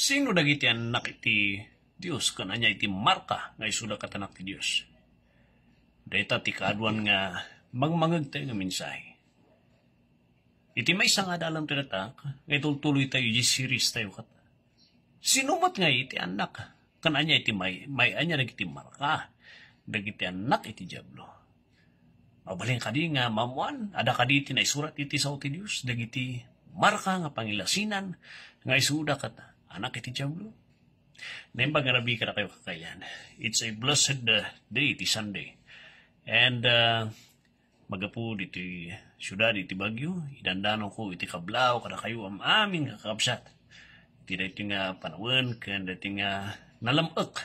Sino dagiti anak iti Dios kananya iti marka nga isuda katanak ti Dios. Deta ti kaaduan nga magmangag tayo nga mensahe. Iti may nga adalam ti nga itultuloy tayo, iti series tayo kata. Sinumat nga iti anak, kananya iti may, may anya dagiti marka, dagiti anak iti Diablo. Mabaling ka di nga mamuan, ada ka di iti naisurat iti sa ti Dios, dagiti marka nga pangilasinan, nga isuda kata anak iti Diablo. Naimbang garabi ka na kayo kakayan. It's a blessed uh, day, iti Sunday. And uh, magapu iti syudad iti Bagyo, idandano ko iti Kablao, kada kayo am aming kakapsat. Iti dati nga panawan, kada dati nga nalamak,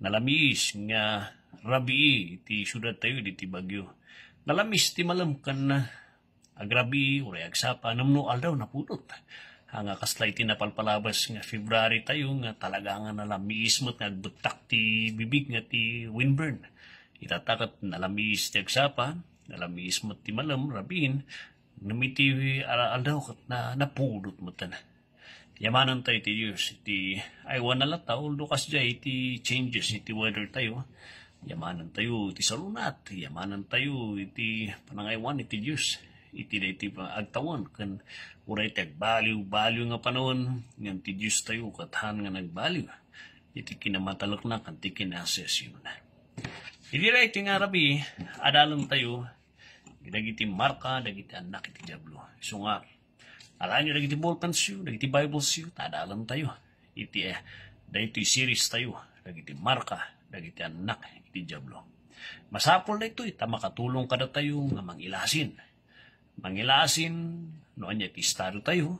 nalamis nga rabi iti syudad tayo iti Bagyo. Nalamis ti malam kan uh, agrabi, uray agsapa, namno namnual daw napudot nga ah, kaslay tinapalpalabas nga February tayo nga talaga nga nalamis mo't nga butak ti bibig nga ti Winburn. Itatakat nalamis ti agsapan, nalamis mo't ti malam, rabin, numiti alalaw kat na napulot mo't na. Yamanan tayo ti Diyos, iti aywan na lataw, lukas dyan iti changes, iti weather tayo. Yamanan tayo iti sarunat, yamanan tayo iti panangaywan iti Diyos iti dahi agtawan kan uray ti agbalyo balyo nga panahon ngam ti Diyos tayo kathan nga nagbalyo iti kinamatalak na kan ti kinases yun iti ray ti nga rabi adalon tayo dagiti marka dagiti anak iti diablo so nga alam nyo dagiti Vulcans yun dagiti Bibles yun tadalan tayo iti eh dahito series tayo dagiti marka dagiti anak iti diablo Masapol na ito, ita makatulong kada tayo nga mangilasin Mangilasin, noan niya tistado tayo.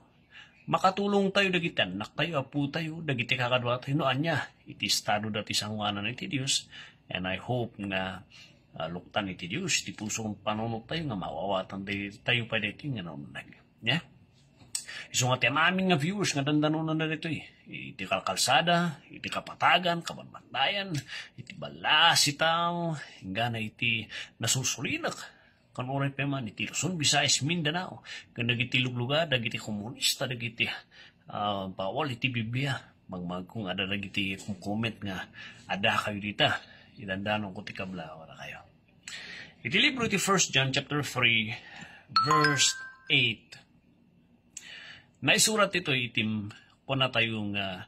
Makatulong tayo dagiti anak tayo, apu tayo, dagiti kakadwa tayo, noan niya. Itistado dati sangwanan iti Diyos. And I hope nga uh, luktan iti Diyos, iti puso kong panunod tayo, nga mawawatan tayo pa dito, nga noon. Yeah? Isong nga amin nga viewers, nga dandanunan na dito eh. Iti kalkalsada, iti kapatagan, kabanbandayan, iti balasitaw, hingga na iti nasusulinak, kan oray peman iti Luzon, Visayas, Mindanao, kan dagiti lugluga, dagiti komunista, dagiti uh, bawal iti Biblia, magmagkong ada dagiti comment nga ada kayo dita, idandanon ko ti kabla na kayo. Iti libro iti 1 John chapter 3 verse 8. Naisurat ito itim ko na tayong uh,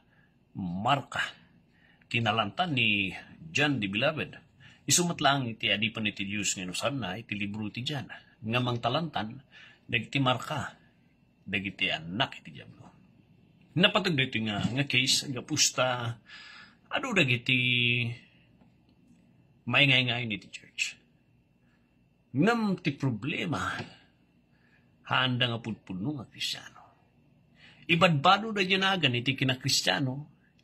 marka. Tinalantan ni John the Beloved isumatlaang lang iti adipan iti Diyos nga inusan na iti libro iti dyan. Nga mang talantan, dagiti marka, dagiti anak iti Diablo. Napatag dito nga, nga case, nga pusta, ano dagiti maingay-ngayon iti church. Nam ti problema, handa nga pudpuno nga kristyano. Ibadbado da janagan iti kina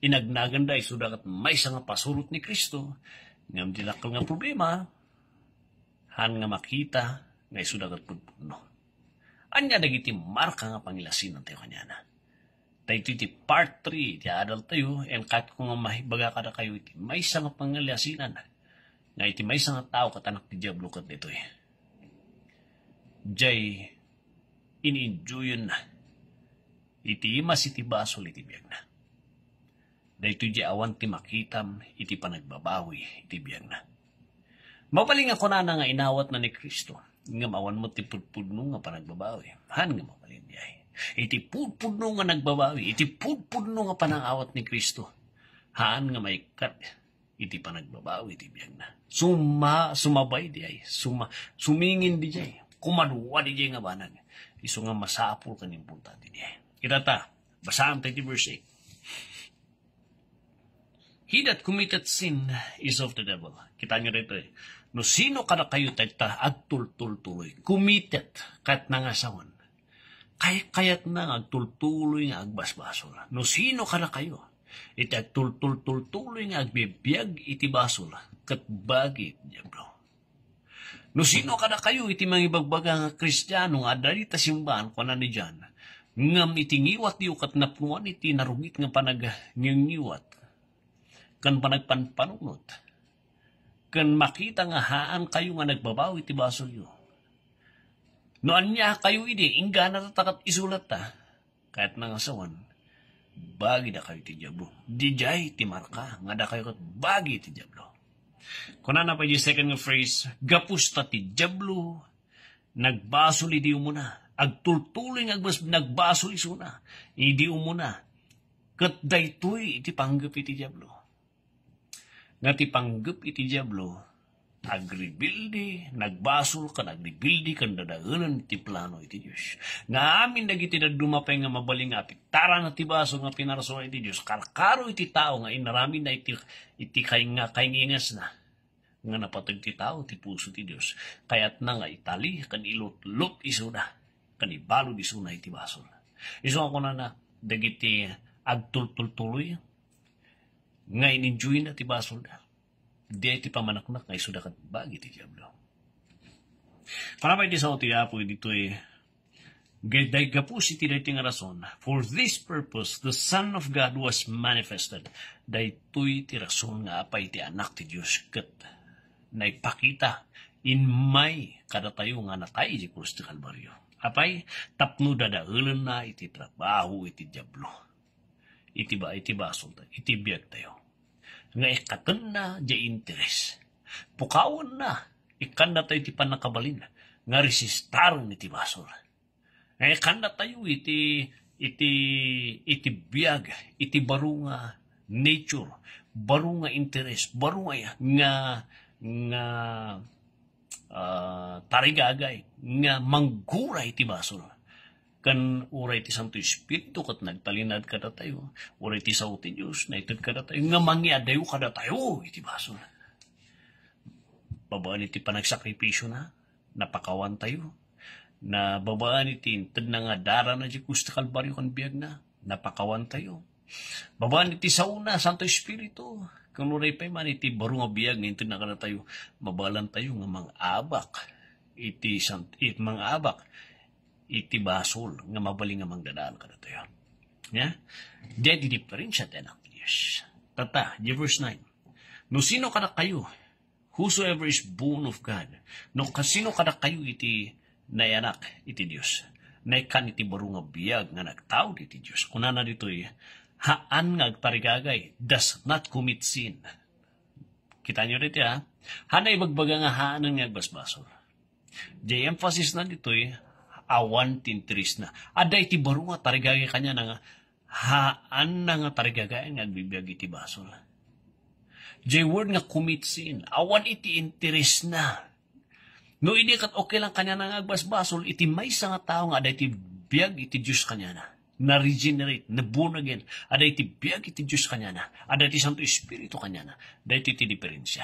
inagnagan da isudagat may nga pasurot ni Kristo, Ngam dilakal nga problema, han nga makita nga isudagat pudpuno. Anya dagiti marka nga pangilasinan tayo kanya na. Dahito iti part 3, di adal tayo, and kat ko nga mahibaga kada kayo iti may isang pangilasinan. Nga iti may nga tao katanak ni Diablo kat nito eh. Jay, ini-enjoy na. Iti mas iti basol iti biyag na. Dahito di awan ti makitam, iti panagbabawi, iti biyag na. Mapaling ako na nga inawat na ni Kristo, nga mawan mo ti purpudno nga panagbabawi. Han nga mapaling di ay. Iti purpudno nga nagbabawi, iti purpudno nga panangawat ni Kristo. Haan nga may kat, iti panagbabawi, iti biyag na. Suma, sumabay di ay, suma, sumingin di ay, kumaduwa di ay nga banag. Iso nga masapul kanin punta di ay. Kita ta, basahan tayo verse 8. He that committed sin is of the devil. Kita nyo rito eh. No sino kada kayo tayta at tultultuloy. Committed nga nangasawan. Kay kayat na nga agtultuloy nga agbasbasol. No sino kada kayo. Iti agtultultultuloy nga agbibiyag iti basol. Kat bagit diablo. No sino kada kayo iti mga ibagbaga nga kristyano nga adalita simbahan ko na ni Diyan. Ngam itingiwat diyo kat napuan iti narugit nga panag ngiwat kan panagpanpanunot, kan makita nga haan kayo nga nagbabawi ti baso yu. Noan niya kayo idi, ingga natatakat isulat ta, kahit nangasawan, bagi da kayo ti Diablo. Dijay ti Marka, nga da kayo kat bagi ti Diablo. Kuna na pa yung second phrase, gapusta ti Diablo, nagbasuli di umuna, agtultuling nga nagbasuli suna, idi umuna, kat daytoy iti panggap ti Diablo nga tipanggap iti Diablo, agribildi, nagbasol ka, nagribildi ka, dadaganan iti plano iti Diyos. Nga amin dagiti dadumapay nga mabaling nga, tara na ti baso nga pinarso iti Diyos, karkaro iti tao nga inarami na iti, iti kay nga kaingingas na nga napatag ti tao ti puso ti Diyos. Kaya't na nga itali, kan ilot-lot iso na, kan ibalod iso na iti baso na. Iso ako na na, dagiti agtultultuloy, nga in-enjoy na ti basol na. Di ay ti pamanaknak nga isuda kat bagi ti Diablo. Para pa iti sa ti Apo dito eh, Gaday gapusi ti dating rason. For this purpose, the Son of God was manifested. to'y ti rason nga apay ti anak ti Diyos kat naipakita in may kada tayo nga natay di Krus ti Kalbaryo. Apay, tapno dadaulan na iti trabaho iti Diablo iti ba iti basol ta iti biag tayo nga ikatan na di interes pukawon na ikan na tayo iti panakabalin nga resistaron iti basol nga ikan na tayo iti iti iti biag iti baro nga nature baro nga interes baro nga nga nga uh, tarigagay nga manggura iti basol kan uray ti Santo Espiritu kat nagtalinad kada tayo. Uray ti sao ti Diyos, naitad kada tayo. Nga mangiadayo kada tayo, iti baso na. Babaan iti panagsakripisyo na, napakawan tayo. Na babaan iti intad na nga dara na di kusta kalbaryo kan biyag na, napakawan tayo. Babaan iti sao na, Santo Espiritu. Kung uray pa man iti baro nga biyag, ngayon na kada tayo, mabalan tayo nga mga abak. Iti, it, mga abak itibasol nga mabaling nga mangdadaan ka dito yan. Yeah? Deadlift pa rin siya 10 years. Tata, verse 9. No sino kada kayo, whosoever is born of God, no kasino kada kayo iti nayanak iti Dios, naikan iti baro nga biyag nga nagtaw iti Dios. Kuna na ditoy, haan nga agparigagay, does not commit sin. Kita nyo rito ha? Hanay bagbaga nga haan nga agbasbasol. Di emphasis na ditoy, awan tintiris na. Aday ti barunga tarigagay kanya na nga, haan na nga tarigagayan nga bibiyag iti basol. J word nga commit sin, awan iti interest na. No ini kat okay lang kanya na agbas basol, iti may nga tao nga aday ti biag iti Diyos kanya na. Na-regenerate, na-born again. Aday ti biag iti Diyos kanya na. Aday ti Santo Espiritu kanya na. Aday ti ti diferensya.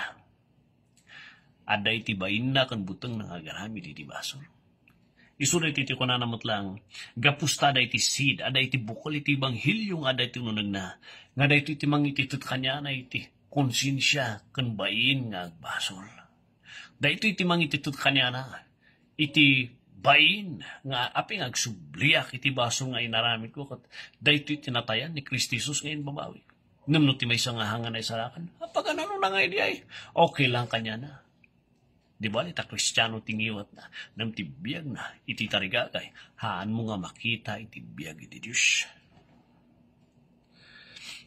Aday ti bain na kan butang ng agarami ti basol Isunod iti ko na namot lang, gapusta da iti seed, ada iti bukol iti bang hilyong ada iti nunag na, nga da iti timang iti tutkanya na iti konsensya kanbayin nga agbasol. Da ito iti mang iti tutkanya na, iti bayin nga aping agsubliak iti baso nga inarami ko kat iti natayan ni Jesus ngayon babawi. Namno ti may nga hangan ay sarakan. Apaganano na nga idi ay. Okay lang kanya na. Di ba ita kristyano tingiwat na, nam tibiyag na, iti tarigagay, kay, haan mo nga makita iti biyag iti Diyos.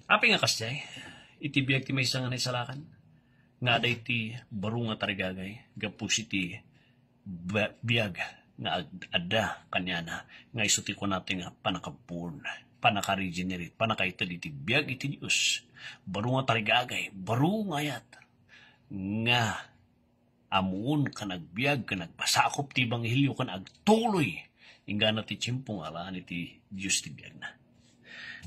Api nga kasya, iti biyag ti may isang nga salakan, nga da iti baro nga tarigagay, gapos iti biyag nga adda kanya na, nga isuti ko natin nga panakapurn, panaka-regenerate, panakaita iti biyag iti Diyos. Baro nga tarigagay, baro nga yat, nga amun kan agbiag kan agpasakop ti banghilyo kan agtuloy inga na ti timpong alaan iti Diyos ti biag na.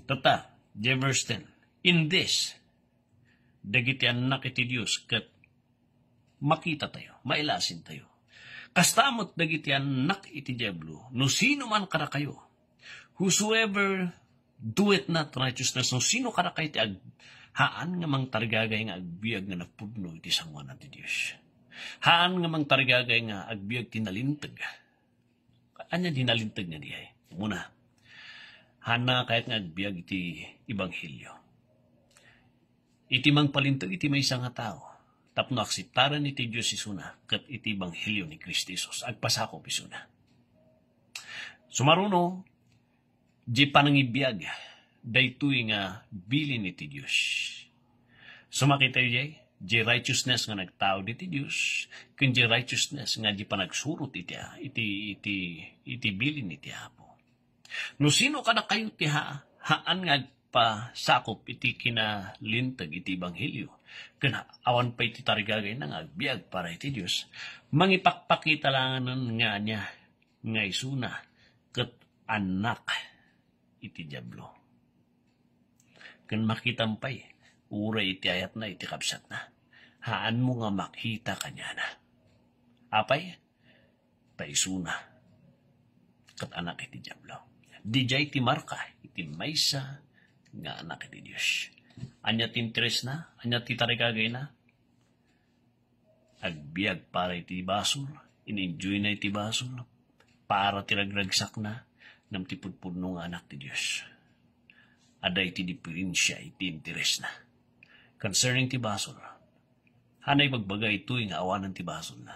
Tata, verse 10, in this, dagiti anak iti Diyos kat makita tayo, mailasin tayo. Kastamot dagiti anak iti Diablo, no sino man kada kayo, whosoever doeth not righteousness, no sino kada kayo ti ag, haan nga mang targagay nga agbiag nga napudno iti sangwanan ti Diyos. Haan nga mang tarigagay nga agbiag tinalintag. Anya dinalintag nga diya eh. Muna, hana kahit nga agbiag iti ibanghilyo. Iti mang palintag iti may isang nga tao. Tapno aksiptaran iti Diyos isuna kat iti ibanghilyo ni Kristo Isus. Agpasakop isuna. Sumaruno, di panangibiyag, daytoy nga bilin iti Diyos. Sumakita yun, eh. Di righteousness nga nagtao iti Dios, kun di righteousness nga di pa iti iti iti iti bilin iti Apo. No sino ka na kayo ti ha, haan nga pa sakop iti kinalintag iti ebanghelyo. Kuna awan pa iti tarigagay na nga agbiag para iti Dios. Mangipakpakita lang nga niya nga isuna ket anak iti diablo. Kun makita pa'y Uray iti ayat na iti kapsat na. Haan mo nga makita kanya na. Apay, paisuna. Kat anak iti Diablo. Di jay ti marka, iti maysa nga anak iti Diyos. Anya tintres na, anya ti tarikagay na. Agbiag para iti basol, in-enjoy na iti basol, para tiragragsak na, nam ti nga anak ti Diyos. Aday ti diferensya, iti interes na. Concerning Tibason, hanay magbagay ito nga awan ng Tibason na.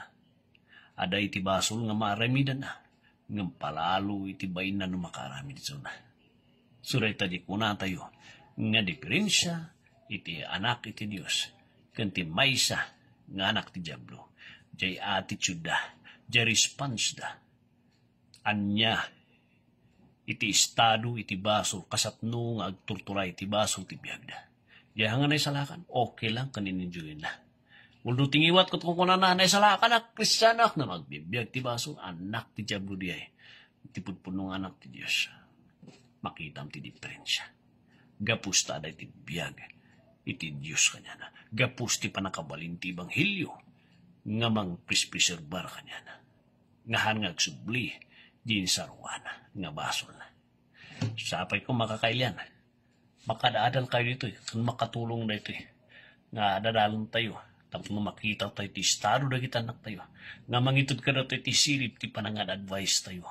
Aday Tibason nga maramida na, nga palalo itibay na numakarami dito na. Sureta di kuna tayo, nga diferensya iti anak iti Dios kanti maysa nga anak ti Diablo. Jay attitude da, jay response da. Anya, iti estado iti baso, kasapno nga agturturay iti baso ti biyag da. Yahangan na salakan, okay lang kanininjuin na. Uldo tingiwat ko kung na na salakan na kristyana na magbibiyag ti baso, anak ti Diablo diay. Tipudpunong anak ti Diyos. Makita ti diferensya. Gapusta day ti biyag iti Diyos kanya na. Gapus ti panakabalin ti Banghilyo, nga mang prispreserbar kanya na. Nga hangag subli, din sarwana, nga basol na. Sapay ko makakailan na makadaadan kayo dito eh. makatulong na ito eh. Nga dadalon tayo. Tapos makita tayo ti staro na kita anak tayo. Nga mangitod ka na tayo ti sirip ti panangan advice tayo.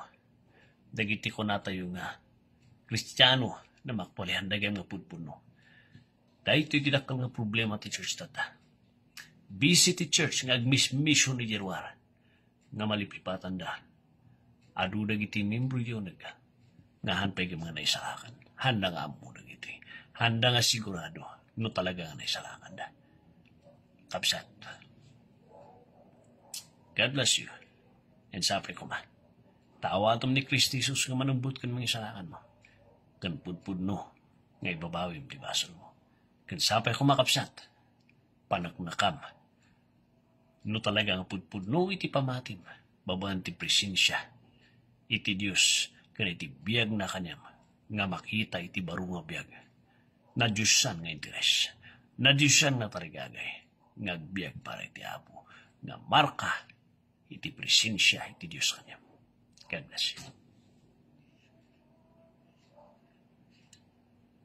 Dagiti ko na tayo nga kristyano na makpulihan dagay nga pudpuno. Dahil ito tinakal nga problema ti church tata. Busy ti church nga agmismission ni Jerwara nga malipipatan da. Adu dagiti membro yun nga. Nga hanpay mga naisakan handa nga eh. mo ng Handa nga sigurado no talaga nga naisalangan da. Kapsat. God bless you. And sapre ko ma. Taawa atom ni Christ Jesus nga manumbot kan mga isalangan mo. Kan pudpud no, nga ibabawim di basol mo. Kan sapre ko makapsat. Panaknakam. No talaga nga pudpud no iti pamatim. Babaan ti presensya. Iti Diyos. Kan iti biyag na kanyam nga makita iti baro nga biyag. Nadyusan nga interes. Nadyusan nga tarigagay. Ngagbiag para iti apo. Nga marka iti presensya iti Diyos kanya. God bless you.